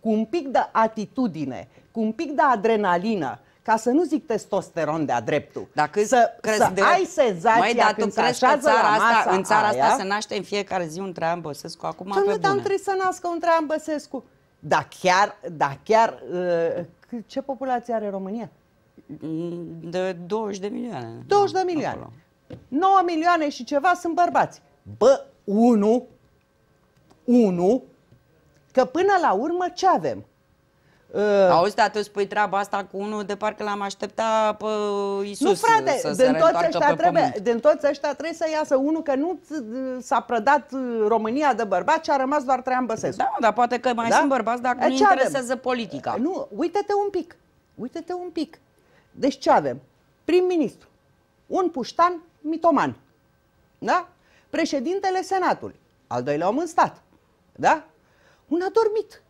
cu un pic de atitudine, cu un pic de adrenalină, ca să nu zic testosteron de-a dreptul. Dacă să, crezi să de... ai senzația Măi, dar când se că țara asta, în țara aia, asta se naște în fiecare zi un Traian Băsescu acum pe nu, dar trebuie să nască un Traian Băsescu. Da, chiar, da, chiar, uh, ce populație are România? Mm, de 20 de milioane. 20 de milioane. Acolo. 9 milioane și ceva sunt bărbați. Bă, unu, unu, că până la urmă ce avem? Uh, Auzi, dar tu spui treaba asta cu unul de parcă l-am așteptat pe Iisus Nu, frate, să din, toți ăștia trebuie, pământ. din toți ăștia trebuie să iasă unul că nu s-a prădat ă, România de bărbați și a rămas doar trei ambăsesc. Da, dar poate că mai da? sunt bărbați dacă nu interesează avem? politica. Nu, uite-te un pic, uite-te un pic. Deci ce avem? Prim-ministru, un puștan mitoman. Da? Președintele Senatului, al doilea om în stat. Da? Un adormit.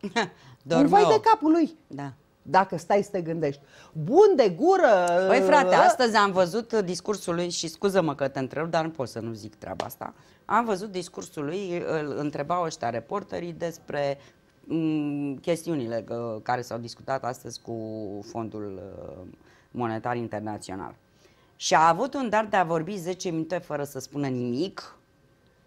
un vai de capul lui. Da. Dacă stai să te gândești. Bun de gură. Păi frate, ă, astăzi am văzut discursul lui și scuză-mă că te întreb, dar nu pot să nu zic treaba asta. Am văzut discursul lui, îl întrebau ăștia reporterii despre mm, chestiunile care s-au discutat astăzi cu Fondul ă, Monetar Internațional și a avut un dar de a vorbi 10 minute fără să spună nimic,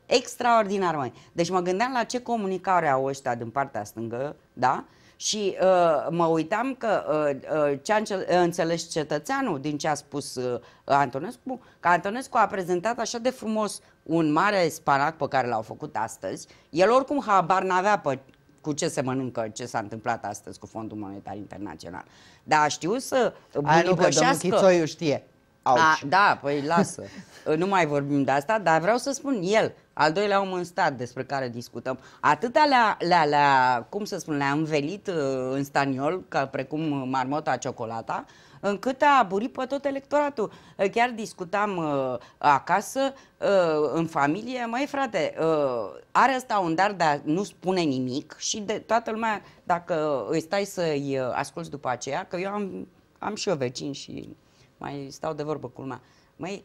extraordinar mai. Deci mă gândeam la ce comunicare au ăștia din partea stângă, da? Și uh, mă uitam că uh, uh ce a uh, înțeles cetățeanul din ce a spus uh, Antonescu, că Antonescu a prezentat așa de frumos un mare spanac pe care l-au făcut astăzi. El oricum habar n-avea pe cu ce se mănâncă, ce s-a întâmplat astăzi cu Fondul Monetar Internațional. Dar a știut să bunicășească... că domnul Chițoiu știe. Auci. A, da, păi lasă. nu mai vorbim de asta, dar vreau să spun el, al doilea om în stat despre care discutăm. Atâta le-a, le-a, le-a cum să spun, le-a învelit uh, în staniol, ca precum marmota ciocolata, încât a aburit pe tot electoratul. Uh, chiar discutam uh, acasă, uh, în familie, mai frate, uh, are asta un dar de a nu spune nimic și de toată lumea, dacă îi stai să-i uh, asculți după aceea, că eu am, am și eu vecini și mai stau de vorbă cu lumea. Măi,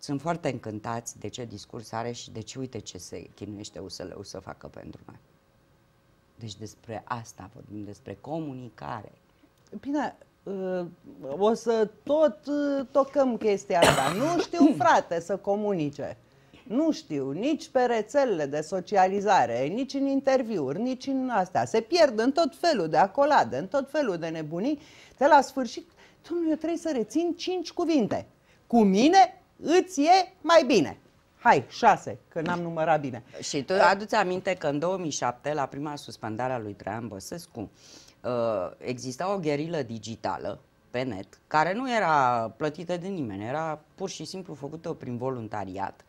sunt foarte încântați de ce discurs are și de ce uite ce se chinuiește usl să facă pentru noi. Deci despre asta vorbim, despre comunicare. Bine, uh, o să tot uh, tocăm chestia asta. Nu știu, frate, să comunice. Nu știu, nici pe rețelele de socializare, nici în interviuri, nici în astea. Se pierd în tot felul de acolade, în tot felul de nebunii. De la sfârșit, Domnule, eu trebuie să rețin cinci cuvinte. Cu mine îți e mai bine. Hai, șase, că n-am numărat bine. Și tu uh, aduți aminte că în 2007, la prima suspendare a lui Traian Băsescu, uh, exista o gherilă digitală pe net, care nu era plătită de nimeni, era pur și simplu făcută prin voluntariat.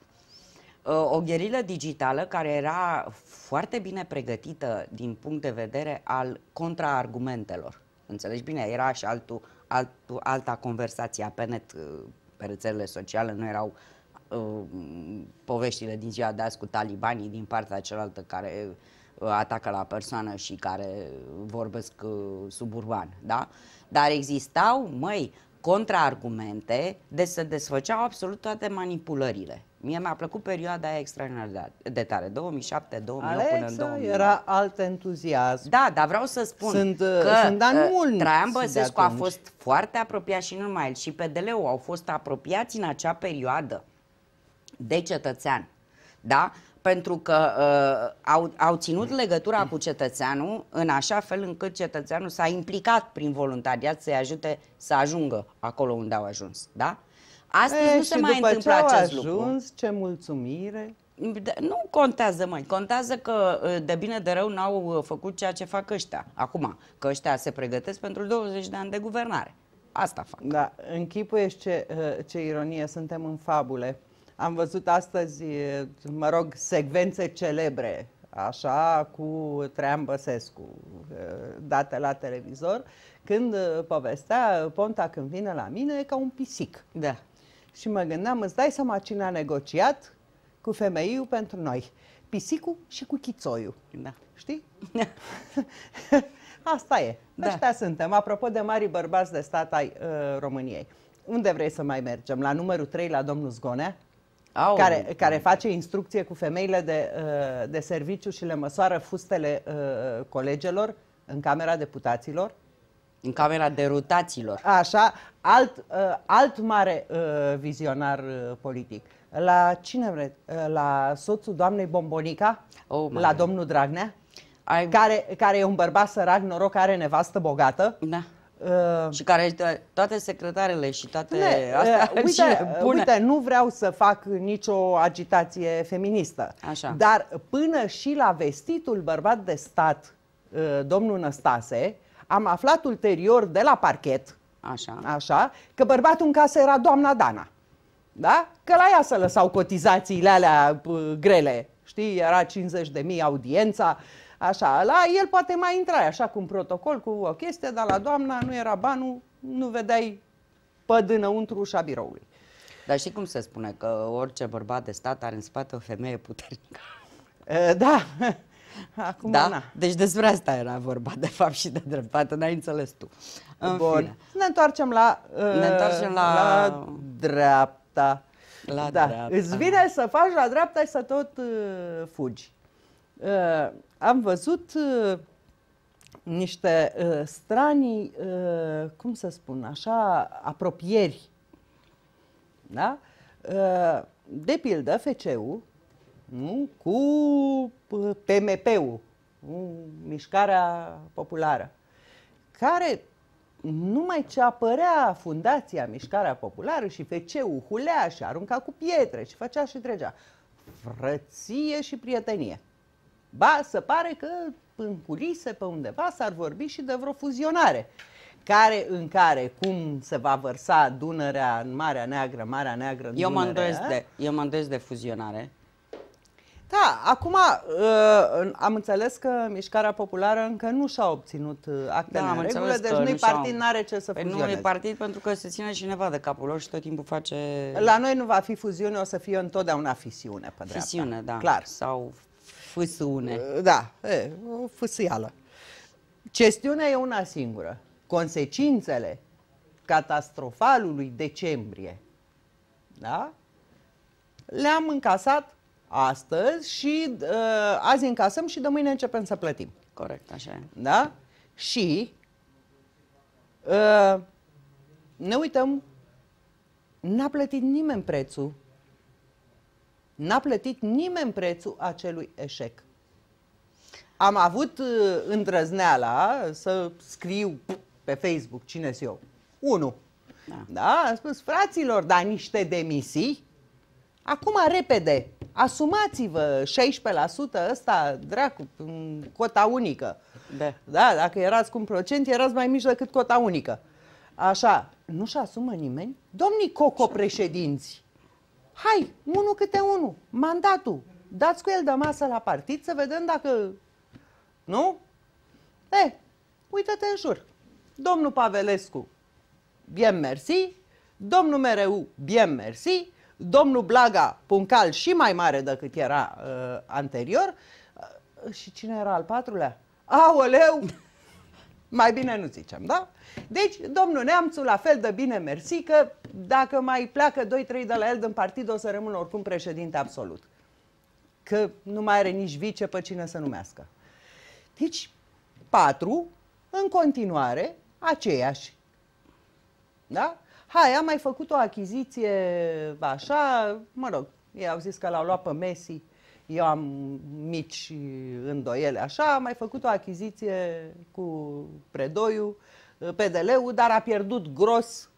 Uh, o gherilă digitală care era foarte bine pregătită din punct de vedere al contraargumentelor. Înțelegi bine? Era și altul alt, alta conversație pe net, uh, pe rețelele sociale, nu erau uh, poveștile din ziua de azi cu talibanii din partea cealaltă care uh, atacă la persoană și care vorbesc uh, suburban, da? Dar existau, măi, contraargumente de se desfăceau absolut toate manipulările. Mie mi-a plăcut perioada aia extraordinar de tare, 2007-2008 până în 2000. era alt entuziasm. Da, dar vreau să spun sunt, uh, că sunt ani uh, mulți Traian Băsescu a fost foarte apropiat și numai el, și PDL-ul au fost apropiați în acea perioadă de cetățean. Da? Pentru că uh, au, au ținut legătura cu cetățeanul în așa fel încât cetățeanul s-a implicat prin voluntariat să-i ajute să ajungă acolo unde au ajuns. Da? Astăzi e, nu se mai întâmplă acest ajuns, lucru. ce mulțumire! Da, nu contează, mai. contează că ă, de bine de rău n-au ă, făcut ceea ce fac ăștia acum, că ăștia se pregătesc pentru 20 de ani de guvernare. Asta fac. Da, închipuiești ce, ă, ce ironie, suntem în fabule. Am văzut astăzi, mă rog, secvențe celebre, așa, cu Trean Băsescu, date la televizor, când povestea Ponta când vine la mine e ca un pisic. Da. Și mă gândeam, îți dai seama cine a negociat cu femeiul pentru noi. Pisicul și cu chițoiul. Da. Știi? Asta e. Da. Ăștia suntem. Apropo de mari bărbați de stat ai uh, României. Unde vrei să mai mergem? La numărul 3, la domnul Zgonea? Au, care, care face instrucție cu femeile de, uh, de serviciu și le măsoară fustele uh, colegelor în Camera Deputaților? Din camera derutaților. Așa, alt, uh, alt mare uh, vizionar uh, politic. La cine vreți? La soțul doamnei Bombonica? Oh, la domnul Dragnea? Care, care e un bărbat sărac, noroc, are nevastă bogată. Da. Uh, și care toate secretarele și toate ne, astea uh, uite, bune. uite, nu vreau să fac nicio agitație feministă. Așa. Dar până și la vestitul bărbat de stat, uh, domnul Năstase, uh, am aflat ulterior de la parchet așa. Așa, că bărbatul în casă era doamna Dana. Da? Că la ea să lăsau cotizațiile alea grele. Știi, era 50 de mii audiența, așa. La el poate mai intra așa cu un protocol, cu o chestie, dar la doamna nu era banul, nu vedeai păd înăuntru ușa biroului. Dar și cum se spune? Că orice bărbat de stat are în spate o femeie puternică. Da, Acum, da? Na. Deci despre asta era vorba, de fapt, și de dreptate, n-ai înțeles tu. În Bun. Fine. Ne întoarcem la, uh, ne întoarcem la... la dreapta. La da. dreapta. Îți vine să faci la dreapta și să tot uh, fugi. Uh, am văzut uh, niște uh, stranii, uh, cum să spun, așa, apropieri. Da? Uh, de pildă, FCU, nu? cu uh, PMP-ul, Mișcarea Populară, care numai ce apărea fundația Mișcarea Populară și feceu hulea și arunca cu pietre și făcea și trecea. Frăție și prietenie. Ba, se pare că în culise pe undeva s-ar vorbi și de vreo fuzionare care în care, cum se va vărsa Dunărea în Marea Neagră, Marea Neagră în Eu mă îndoiesc de, de fuzionare. Da, acum uh, am înțeles că mișcarea populară încă nu și-a obținut uh, actele da, în regulă, deci nu-i partid, nu are ce să păi fuzioneze. Nu i partid pentru că se ține cineva de capul lor și tot timpul face... La noi nu va fi fuziune, o să fie întotdeauna fisiune pe Fisiune, da. Clar. Sau fâsune. Uh, da, e, o fâsială. Chestiunea e una singură. Consecințele catastrofalului decembrie, da? Le-am încasat astăzi și uh, azi încasăm și de mâine începem să plătim. Corect, așa e. Da? Și uh, ne uităm, n-a plătit nimeni prețul. N-a plătit nimeni prețul acelui eșec. Am avut uh, îndrăzneala să scriu pe Facebook cine s eu. Unu. Da. da? Am spus, fraților, dar niște demisii Acum, repede, asumați-vă 16% ăsta, dracu, în cota unică. Da. da, dacă erați cu un procent, erați mai mici decât cota unică. Așa, nu-și asumă nimeni? Domnii cocopreședinți, hai, unul câte unul, mandatul, dați cu el de masă la partid să vedem dacă... Nu? E, eh, uită-te în jur. Domnul Pavelescu, bien mersi, domnul mereu, bien mersi, domnul Blaga, puncal și mai mare decât era uh, anterior. Uh, și cine era al patrulea? Aoleu! mai bine nu zicem, da? Deci, domnul Neamțu, la fel de bine mersi că dacă mai pleacă 2-3 de la el din partid, o să rămână oricum președinte absolut. Că nu mai are nici vice pe cine să numească. Deci, patru, în continuare, aceiași. Da? hai, am mai făcut o achiziție așa, mă rog, ei au zis că l-au luat pe Messi, eu am mici îndoiele așa, am mai făcut o achiziție cu Predoiu, uh, PDL-ul, dar a pierdut gros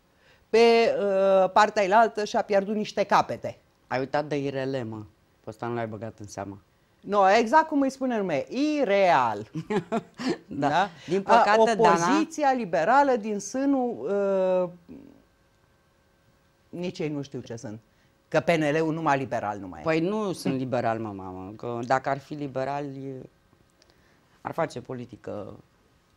pe uh, partea ilaltă și a pierdut niște capete. Ai uitat de IRL, mă. Pe ăsta nu l-ai băgat în seamă. Nu, no, exact cum îi spune nume, ireal. da. da? Din păcate, Opoziția Dana... liberală din sânul uh, nici ei nu știu ce sunt. Că PNL-ul numai liberal nu mai e. Păi nu sunt liberal, mă, mamă. Că dacă ar fi liberal, ar face politică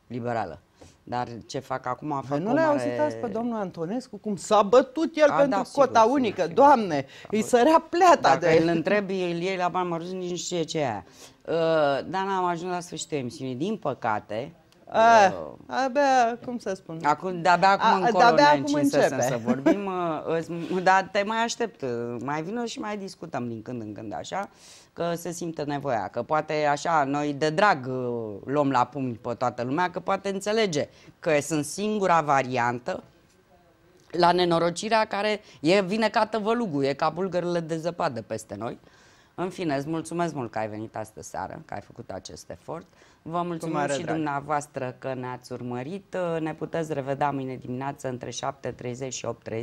liberală. Dar ce fac acum a făcut Nu l a auzit mare... azi pe domnul Antonescu cum s-a bătut el a, pentru da, sigur, cota sigur, unică. Sigur. Doamne, îi sărea pleata Dacă de... îl întrebi, el iei la bani mărunți, nici nu știe ce e aia. Uh, dar n-am ajuns la sfârșitul emisiunii. Din păcate, a, abia, cum să spun? Acum, de-abia acum a, încolo de-abia ne acum începe. să vorbim, ă, dar te mai aștept. Mai vină și mai discutăm din când în când așa, că se simte nevoia, că poate așa, noi de drag ă, luăm la pumni pe toată lumea, că poate înțelege că sunt singura variantă la nenorocirea care e, vine ca tăvălugul, e ca bulgările de zăpadă peste noi. În fine, îți mulțumesc mult că ai venit astă seară, că ai făcut acest efort. Vă mulțumim și drag. dumneavoastră că ne-ați urmărit. Ne puteți revedea mâine dimineață între 7.30 și 8.30.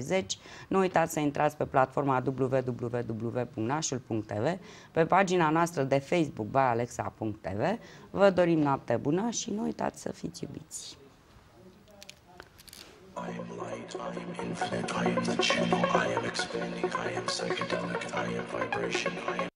Nu uitați să intrați pe platforma www.nașul.tv, pe pagina noastră de Facebook byalexa.tv. Vă dorim noapte bună și nu uitați să fiți iubiți. I am light, I am infinite, I am the channel, I am expanding, I am psychedelic, I am vibration, I am...